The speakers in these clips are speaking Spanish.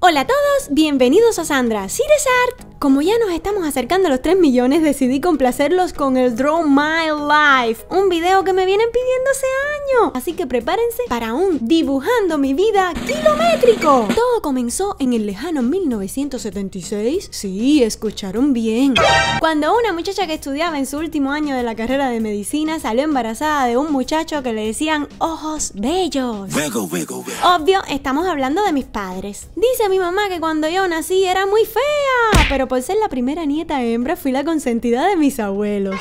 Hola a todos, bienvenidos a Sandra Cires Art. Como ya nos estamos acercando a los 3 millones, decidí complacerlos con el Draw My Life, un video que me vienen pidiendo hace año. Así que prepárense para un Dibujando mi vida kilométrico. Todo comenzó en el lejano 1976. Sí, escucharon bien. Cuando una muchacha que estudiaba en su último año de la carrera de medicina salió embarazada de un muchacho que le decían ojos bellos. Obvio, estamos hablando de mis padres. Dice mi mamá que cuando yo nací era muy fea, pero por ser la primera nieta hembra fui la consentida de mis abuelos.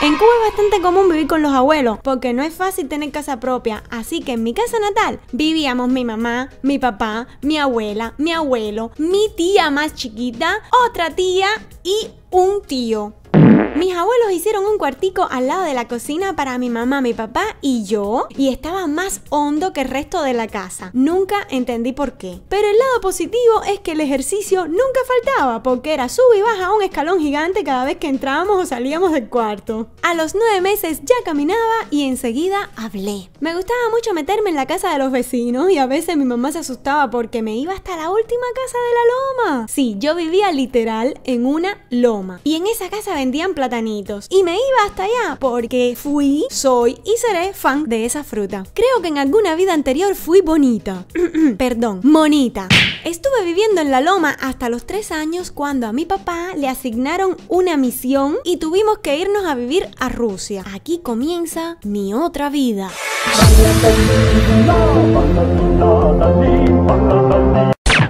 En Cuba es bastante común vivir con los abuelos porque no es fácil tener casa propia, así que en mi casa natal vivíamos mi mamá, mi papá, mi abuela, mi abuelo, mi tía más chiquita, otra tía y un tío. Mis abuelos hicieron un cuartico al lado de la cocina para mi mamá, mi papá y yo y estaba más hondo que el resto de la casa. Nunca entendí por qué. Pero el lado positivo es que el ejercicio nunca faltaba porque era sub y baja un escalón gigante cada vez que entrábamos o salíamos del cuarto. A los nueve meses ya caminaba y enseguida hablé. Me gustaba mucho meterme en la casa de los vecinos y a veces mi mamá se asustaba porque me iba hasta la última casa de la loma. Sí, yo vivía literal en una loma y en esa casa vendían y me iba hasta allá porque fui, soy y seré fan de esa fruta. Creo que en alguna vida anterior fui bonita. Perdón, monita. Estuve viviendo en la loma hasta los 3 años cuando a mi papá le asignaron una misión y tuvimos que irnos a vivir a Rusia. Aquí comienza mi otra vida.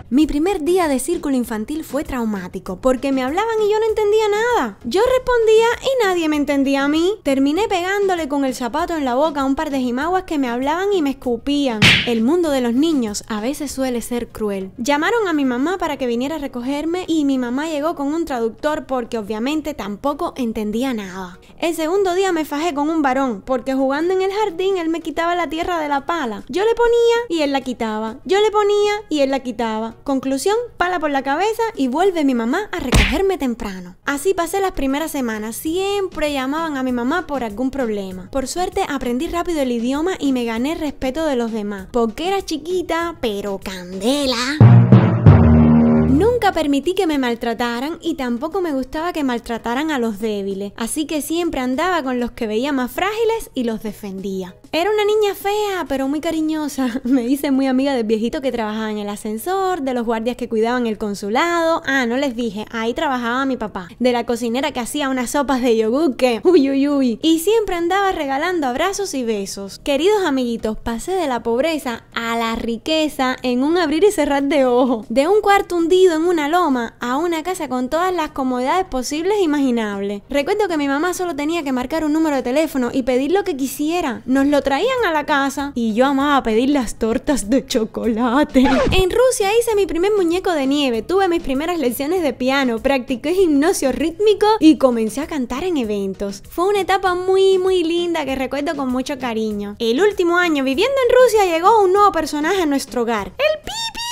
Mi primer día de círculo infantil fue traumático porque me hablaban y yo no entendía nada. Yo respondía y nadie me entendía a mí. Terminé pegándole con el zapato en la boca a un par de jimaguas que me hablaban y me escupían. El mundo de los niños a veces suele ser cruel. Llamaron a mi mamá para que viniera a recogerme y mi mamá llegó con un traductor porque obviamente tampoco entendía nada. El segundo día me fajé con un varón porque jugando en el jardín él me quitaba la tierra de la pala. Yo le ponía y él la quitaba. Yo le ponía y él la quitaba. Conclusión, pala por la cabeza y vuelve mi mamá a recogerme temprano. Así pasé las primeras semanas. Siempre llamaban a mi mamá por algún problema. Por suerte aprendí rápido el idioma y me gané el respeto de los demás. Porque era chiquita, pero candela. Nunca permití que me maltrataran y tampoco me gustaba que maltrataran a los débiles, así que siempre andaba con los que veía más frágiles y los defendía. Era una niña fea, pero muy cariñosa. Me dice muy amiga del viejito que trabajaba en el ascensor, de los guardias que cuidaban el consulado. Ah, no les dije, ahí trabajaba mi papá. De la cocinera que hacía unas sopas de yogur que... Uy, uy, uy. Y siempre andaba regalando abrazos y besos. Queridos amiguitos, pasé de la pobreza a la riqueza en un abrir y cerrar de ojos. De un cuarto hundido en una loma a una casa con todas las comodidades posibles e imaginables. Recuerdo que mi mamá solo tenía que marcar un número de teléfono y pedir lo que quisiera. Nos lo lo traían a la casa y yo amaba pedir las tortas de chocolate. En Rusia hice mi primer muñeco de nieve, tuve mis primeras lecciones de piano, practiqué gimnasio rítmico y comencé a cantar en eventos. Fue una etapa muy muy linda que recuerdo con mucho cariño. El último año viviendo en Rusia llegó un nuevo personaje a nuestro hogar, el Pipi.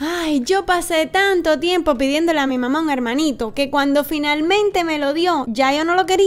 Ay, yo pasé tanto tiempo pidiéndole a mi mamá un hermanito que cuando finalmente me lo dio, ya yo no lo quería.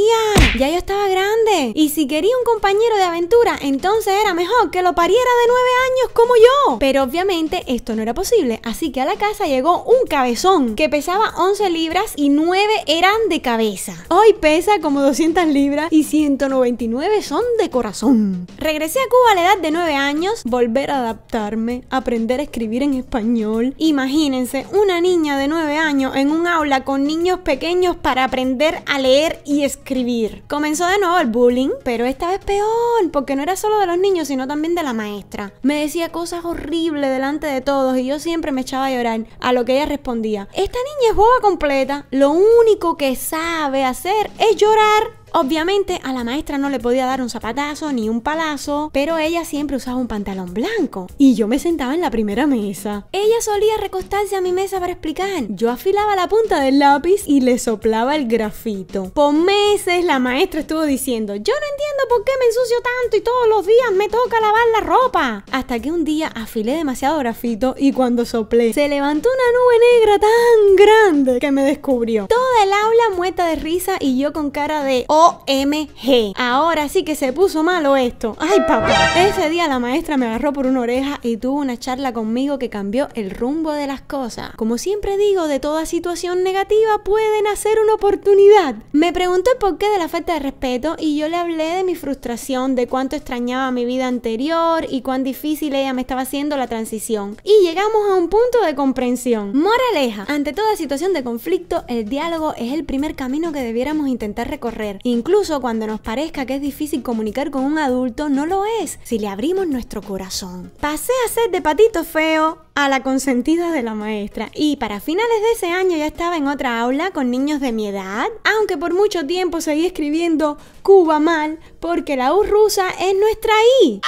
Ya yo estaba grande. Y si quería un compañero de aventura, entonces era mejor que lo pariera de nueve años como yo. Pero obviamente esto no era posible, así que a la casa llegó un cabezón que pesaba 11 libras y 9 eran de cabeza. Hoy pesa como 200 libras y 199 son de corazón. Regresé a Cuba a la edad de 9 años, volver a adaptarme, aprender a escribir en español Imagínense una niña de 9 años en un aula con niños pequeños para aprender a leer y escribir. Comenzó de nuevo el bullying, pero esta vez peor, porque no era solo de los niños, sino también de la maestra. Me decía cosas horribles delante de todos y yo siempre me echaba a llorar a lo que ella respondía. Esta niña es boba completa, lo único que sabe hacer es llorar Obviamente a la maestra no le podía dar un zapatazo ni un palazo, pero ella siempre usaba un pantalón blanco y yo me sentaba en la primera mesa. Ella solía recostarse a mi mesa para explicar. Yo afilaba la punta del lápiz y le soplaba el grafito. Por meses la maestra estuvo diciendo, yo no entiendo por qué me ensucio tanto y todos los días me toca lavar la ropa. Hasta que un día afilé demasiado grafito y cuando soplé se levantó una nube negra tan grande que me descubrió. Toda el aula muerta de risa y yo con cara de... OMG. Ahora sí que se puso malo esto. Ay, papá. Ese día la maestra me agarró por una oreja y tuvo una charla conmigo que cambió el rumbo de las cosas. Como siempre digo, de toda situación negativa pueden nacer una oportunidad. Me preguntó el porqué de la falta de respeto y yo le hablé de mi frustración, de cuánto extrañaba mi vida anterior y cuán difícil ella me estaba haciendo la transición. Y llegamos a un punto de comprensión. Moraleja, ante toda situación de conflicto, el diálogo es el primer camino que debiéramos intentar recorrer Incluso cuando nos parezca que es difícil comunicar con un adulto, no lo es si le abrimos nuestro corazón. Pasé a ser de patito feo a la consentida de la maestra y para finales de ese año ya estaba en otra aula con niños de mi edad, aunque por mucho tiempo seguí escribiendo Cuba mal porque la U rusa es nuestra I.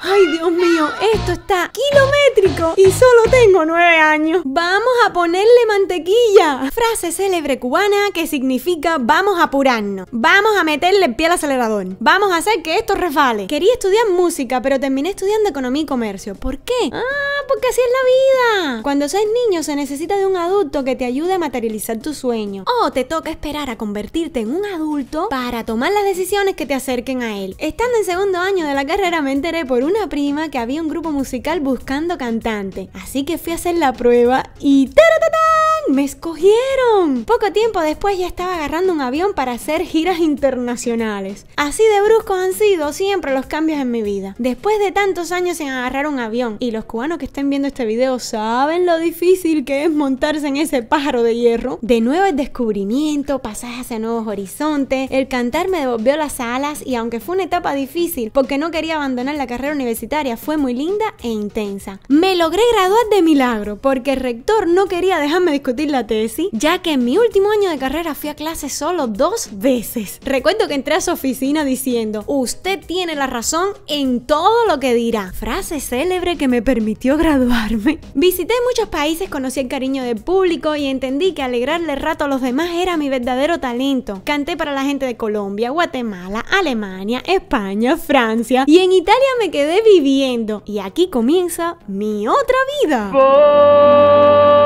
¡Ay, Dios mío! Esto está kilométrico y solo tengo nueve años. ¡Vamos a ponerle mantequilla! Frase célebre cubana que significa vamos a apurarnos, vamos a meterle el pie al acelerador, vamos a hacer que esto refale. Quería estudiar música, pero terminé estudiando economía y comercio. ¿Por qué? ¡Ah, porque así es la vida! Cuando seas niño se necesita de un adulto que te ayude a materializar tu sueño. O te toca esperar a convertirte en un adulto para tomar las decisiones que te acerquen a él. Estando en segundo año de la carrera me enteré por un una prima que había un grupo musical buscando cantante. Así que fui a hacer la prueba y ¡Me escogieron! Poco tiempo después ya estaba agarrando un avión para hacer giras internacionales. Así de bruscos han sido siempre los cambios en mi vida. Después de tantos años en agarrar un avión, y los cubanos que estén viendo este video saben lo difícil que es montarse en ese pájaro de hierro, de nuevo el descubrimiento, pasajes hacia nuevos horizontes, el cantar me devolvió las alas y aunque fue una etapa difícil porque no quería abandonar la carrera universitaria, fue muy linda e intensa. Me logré graduar de milagro porque el rector no quería dejarme discutir la tesis, ya que en mi último año de carrera fui a clase solo dos veces. Recuerdo que entré a su oficina diciendo, usted tiene la razón en todo lo que dirá. Frase célebre que me permitió graduarme. Visité muchos países, conocí el cariño del público y entendí que alegrarle rato a los demás era mi verdadero talento. Canté para la gente de Colombia, Guatemala, Alemania, España, Francia y en Italia me quedé viviendo. Y aquí comienza mi otra vida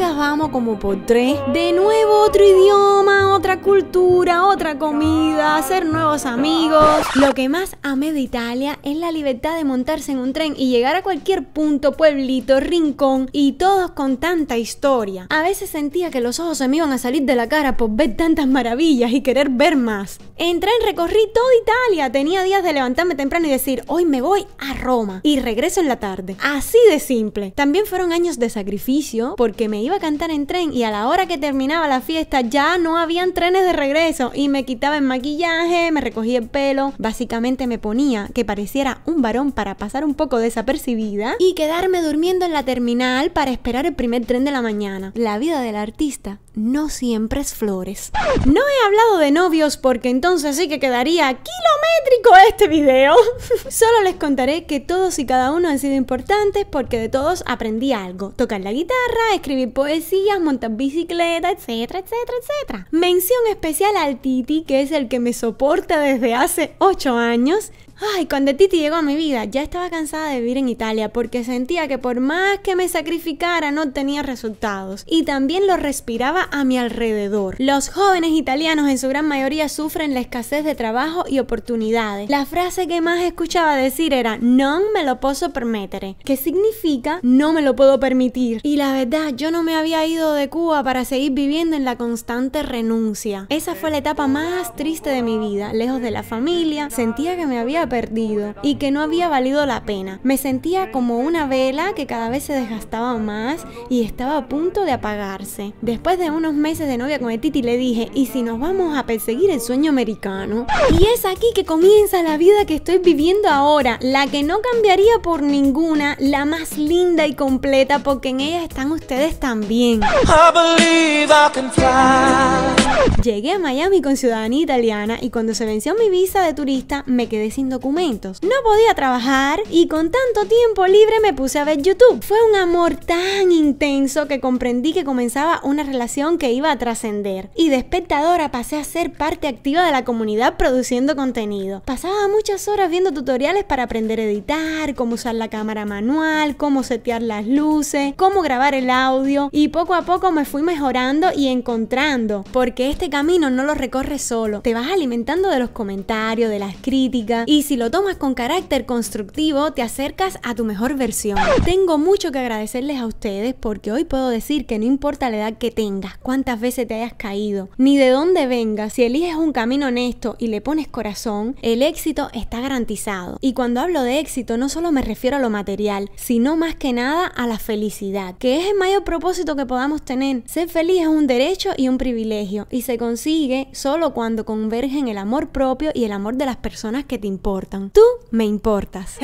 vamos como por tres. De nuevo otro idioma otra cultura, otra comida, hacer nuevos amigos. Lo que más amé de Italia es la libertad de montarse en un tren y llegar a cualquier punto, pueblito, rincón y todos con tanta historia. A veces sentía que los ojos se me iban a salir de la cara por ver tantas maravillas y querer ver más. En tren recorrí toda Italia, tenía días de levantarme temprano y decir, hoy me voy a Roma y regreso en la tarde. Así de simple. También fueron años de sacrificio porque me iba a cantar en tren y a la hora que terminaba la fiesta ya no había trenes de regreso y me quitaba el maquillaje, me recogía el pelo, básicamente me ponía que pareciera un varón para pasar un poco desapercibida y quedarme durmiendo en la terminal para esperar el primer tren de la mañana. La vida del artista no siempre es flores. No he hablado de novios porque entonces sí que quedaría kilométrico este video. Solo les contaré que todos y cada uno han sido importantes porque de todos aprendí algo. Tocar la guitarra, escribir poesías, montar bicicleta, etcétera, etcétera, etcétera. Mención especial al Titi, que es el que me soporta desde hace 8 años. Ay, cuando Titi llegó a mi vida, ya estaba cansada de vivir en Italia porque sentía que por más que me sacrificara no tenía resultados. Y también lo respiraba a mi alrededor. Los jóvenes italianos en su gran mayoría sufren la escasez de trabajo y oportunidades. La frase que más escuchaba decir era non me lo posso permettere, que significa no me lo puedo permitir. Y la verdad, yo no me había ido de Cuba para seguir viviendo en la constante renuncia. Esa fue la etapa más triste de mi vida, lejos de la familia, sentía que me había y que no había valido la pena. Me sentía como una vela que cada vez se desgastaba más y estaba a punto de apagarse. Después de unos meses de novia con el Titi le dije, ¿y si nos vamos a perseguir el sueño americano? Y es aquí que comienza la vida que estoy viviendo ahora, la que no cambiaría por ninguna, la más linda y completa porque en ella están ustedes también. Llegué a Miami con ciudadanía italiana y cuando se venció mi visa de turista me quedé sin documentos. No podía trabajar y con tanto tiempo libre me puse a ver YouTube. Fue un amor tan intenso que comprendí que comenzaba una relación que iba a trascender. Y de espectadora pasé a ser parte activa de la comunidad produciendo contenido. Pasaba muchas horas viendo tutoriales para aprender a editar, cómo usar la cámara manual, cómo setear las luces, cómo grabar el audio y poco a poco me fui mejorando y encontrando porque este camino no lo recorres solo, te vas alimentando de los comentarios, de las críticas y si lo tomas con carácter constructivo te acercas a tu mejor versión. Tengo mucho que agradecerles a ustedes porque hoy puedo decir que no importa la edad que tengas, cuántas veces te hayas caído, ni de dónde vengas, si eliges un camino honesto y le pones corazón, el éxito está garantizado. Y cuando hablo de éxito no solo me refiero a lo material, sino más que nada a la felicidad, que es el mayor propósito que podamos tener. Ser feliz es un derecho y un privilegio y se consigue solo cuando convergen el amor propio y el amor de las personas que te importan. Tú me importas.